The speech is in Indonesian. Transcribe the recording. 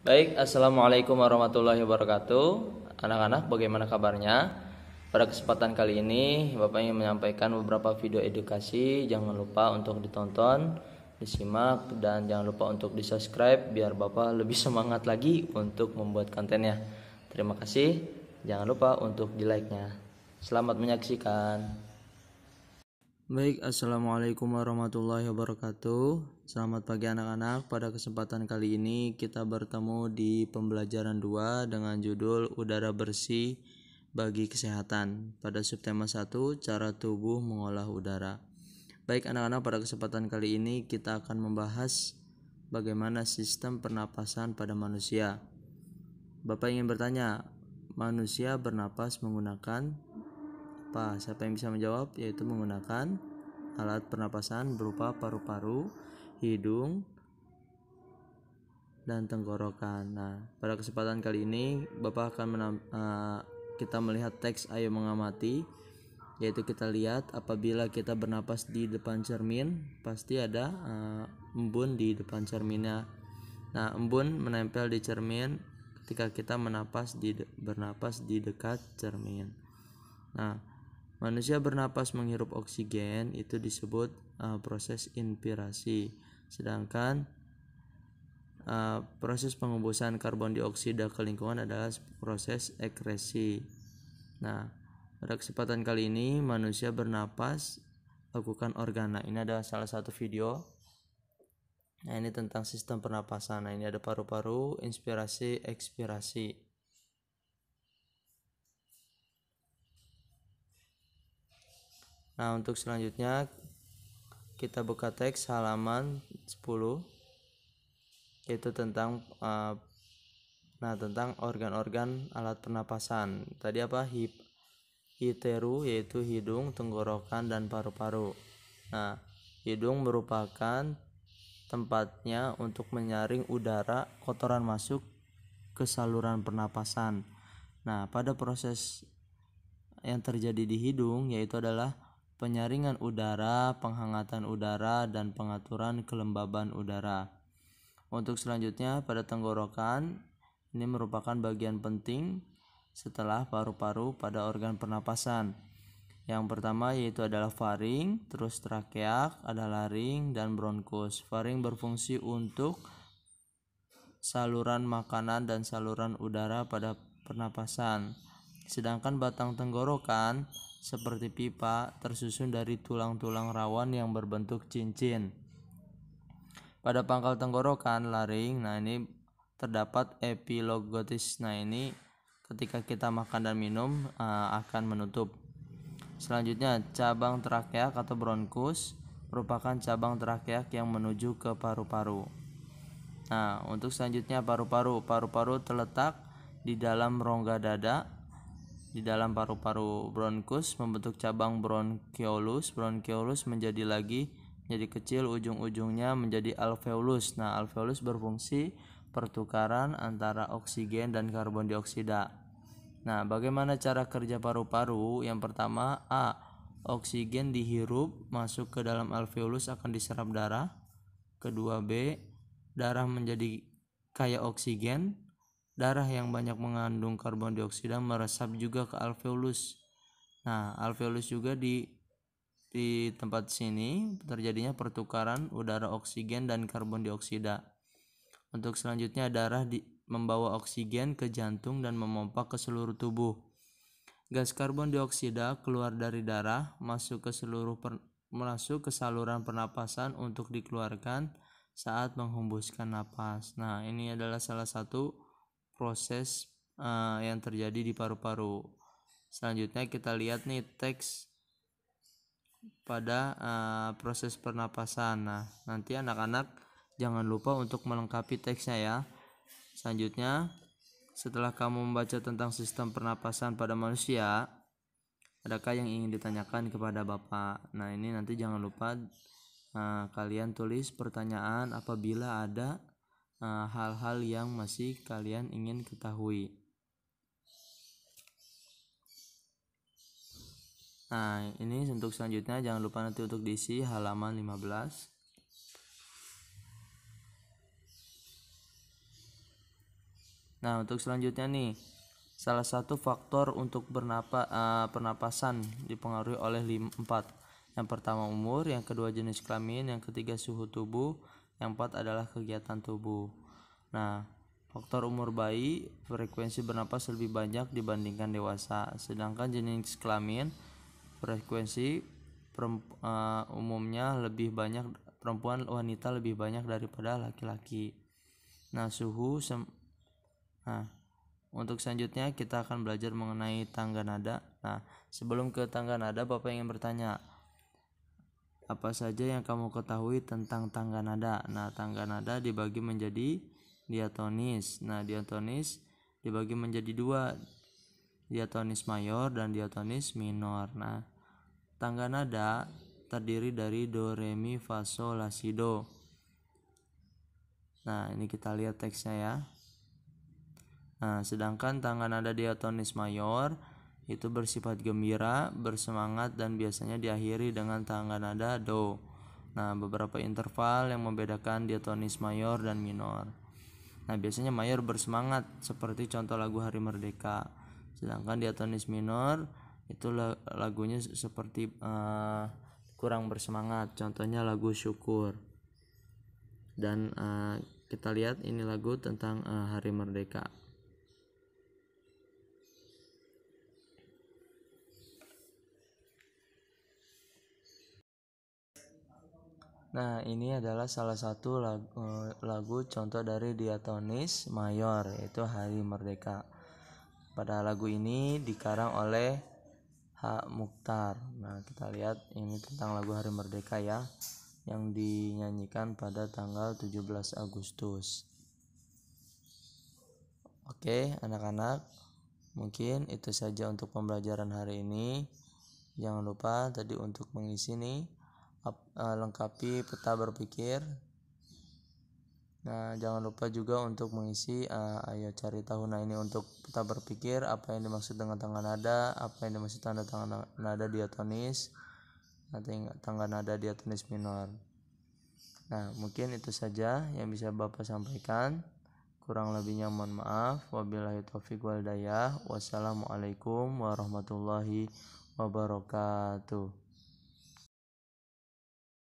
Baik, Assalamualaikum warahmatullahi wabarakatuh Anak-anak bagaimana kabarnya? Pada kesempatan kali ini Bapak ingin menyampaikan beberapa video edukasi Jangan lupa untuk ditonton, disimak Dan jangan lupa untuk di subscribe Biar Bapak lebih semangat lagi untuk membuat kontennya Terima kasih Jangan lupa untuk di like-nya Selamat menyaksikan Baik, Assalamualaikum warahmatullahi wabarakatuh Selamat pagi anak-anak Pada kesempatan kali ini kita bertemu di pembelajaran 2 Dengan judul Udara Bersih Bagi Kesehatan Pada subtema 1, Cara Tubuh Mengolah Udara Baik anak-anak, pada kesempatan kali ini kita akan membahas Bagaimana sistem pernapasan pada manusia Bapak ingin bertanya Manusia bernapas menggunakan apa? Siapa yang bisa menjawab? Yaitu menggunakan alat pernapasan berupa paru-paru, hidung, dan tenggorokan. Nah, pada kesempatan kali ini Bapak akan uh, kita melihat teks ayo mengamati yaitu kita lihat apabila kita bernapas di depan cermin pasti ada uh, embun di depan cerminnya. Nah, embun menempel di cermin ketika kita menapas di bernapas di dekat cermin. Nah, Manusia bernapas menghirup oksigen itu disebut uh, proses inspirasi. Sedangkan uh, proses pengembusan karbon dioksida ke lingkungan adalah proses ekresi. Nah, pada kesempatan kali ini manusia bernapas lakukan organa. Ini adalah salah satu video. Nah, ini tentang sistem pernapasan. Nah, ini ada paru-paru, inspirasi, ekspirasi. Nah, untuk selanjutnya kita buka teks halaman 10 yaitu tentang uh, nah tentang organ-organ alat pernapasan. Tadi apa? Hip iteru yaitu hidung, tenggorokan dan paru-paru. Nah, hidung merupakan tempatnya untuk menyaring udara kotoran masuk ke saluran pernapasan. Nah, pada proses yang terjadi di hidung yaitu adalah penyaringan udara, penghangatan udara, dan pengaturan kelembaban udara. Untuk selanjutnya pada tenggorokan, ini merupakan bagian penting setelah paru-paru pada organ pernapasan. Yang pertama yaitu adalah faring, terus trakeak, ada laring, dan bronkus. Faring berfungsi untuk saluran makanan dan saluran udara pada pernapasan. Sedangkan batang tenggorokan seperti pipa tersusun dari tulang-tulang rawan yang berbentuk cincin. Pada pangkal tenggorokan laring, nah ini terdapat epilogotis. Nah ini ketika kita makan dan minum uh, akan menutup. Selanjutnya cabang trakea atau bronkus merupakan cabang trakea yang menuju ke paru-paru. Nah, untuk selanjutnya paru-paru. Paru-paru terletak di dalam rongga dada di dalam paru-paru bronkus membentuk cabang bronkiolus. Bronkiolus menjadi lagi menjadi kecil ujung-ujungnya menjadi alveolus. Nah, alveolus berfungsi pertukaran antara oksigen dan karbon dioksida. Nah, bagaimana cara kerja paru-paru? Yang pertama, A. Oksigen dihirup masuk ke dalam alveolus akan diserap darah. Kedua, B. Darah menjadi kaya oksigen Darah yang banyak mengandung karbon dioksida meresap juga ke alveolus. Nah, alveolus juga di di tempat sini terjadinya pertukaran udara oksigen dan karbon dioksida. Untuk selanjutnya darah di, membawa oksigen ke jantung dan memompa ke seluruh tubuh. Gas karbon dioksida keluar dari darah masuk ke seluruh per, masuk ke saluran pernapasan untuk dikeluarkan saat menghembuskan napas. Nah, ini adalah salah satu proses uh, yang terjadi di paru-paru. Selanjutnya kita lihat nih teks pada uh, proses pernapasan. Nah, nanti anak-anak jangan lupa untuk melengkapi teksnya ya. Selanjutnya, setelah kamu membaca tentang sistem pernapasan pada manusia, adakah yang ingin ditanyakan kepada Bapak? Nah, ini nanti jangan lupa uh, kalian tulis pertanyaan apabila ada Eh, hal-hal uh, yang masih kalian ingin ketahui. Nah, ini untuk selanjutnya jangan lupa nanti untuk diisi halaman 15. Nah, untuk selanjutnya nih, salah satu faktor untuk bernapa, uh, pernapasan dipengaruhi oleh 4. Yang pertama umur, yang kedua jenis kelamin, yang ketiga suhu tubuh, yang empat adalah kegiatan tubuh. Nah, faktor umur bayi frekuensi bernapas lebih banyak dibandingkan dewasa, sedangkan jenis kelamin frekuensi uh, umumnya lebih banyak perempuan wanita lebih banyak daripada laki-laki. Nah, suhu sem Nah, untuk selanjutnya kita akan belajar mengenai tangga nada. Nah, sebelum ke tangga nada, Bapak ingin bertanya, apa saja yang kamu ketahui tentang tangga nada. Nah, tangga nada dibagi menjadi diatonis. Nah, diatonis dibagi menjadi dua, diatonis mayor dan diatonis minor. Nah, tangga nada terdiri dari do, re, mi, fa, sol, la, si, do. Nah, ini kita lihat teksnya ya. Nah, sedangkan tangga nada diatonis mayor itu bersifat gembira, bersemangat dan biasanya diakhiri dengan tangga nada do. Nah, beberapa interval yang membedakan diatonis mayor dan minor. Nah, biasanya mayor bersemangat seperti contoh lagu Hari Merdeka. Sedangkan diatonis minor itu lagunya seperti uh, kurang bersemangat. Contohnya lagu Syukur. Dan uh, kita lihat ini lagu tentang uh, Hari Merdeka. Nah, ini adalah salah satu lagu, eh, lagu contoh dari diatonis mayor yaitu Hari Merdeka. Pada lagu ini dikarang oleh H Mukhtar. Nah, kita lihat ini tentang lagu Hari Merdeka ya yang dinyanyikan pada tanggal 17 Agustus. Oke, anak-anak, mungkin itu saja untuk pembelajaran hari ini. Jangan lupa tadi untuk mengisi nih Eh, lengkapi peta berpikir Nah, jangan lupa juga untuk mengisi uh, ayo cari tahu nah ini untuk peta berpikir apa yang dimaksud dengan tangga nada, apa yang dimaksud tanda tangga nada diatonis, tangga nada diatonis minor. Nah, mungkin itu saja yang bisa Bapak sampaikan. Kurang lebihnya mohon maaf. Wabillahi taufiq wal dayah. Wassalamualaikum warahmatullahi wabarakatuh.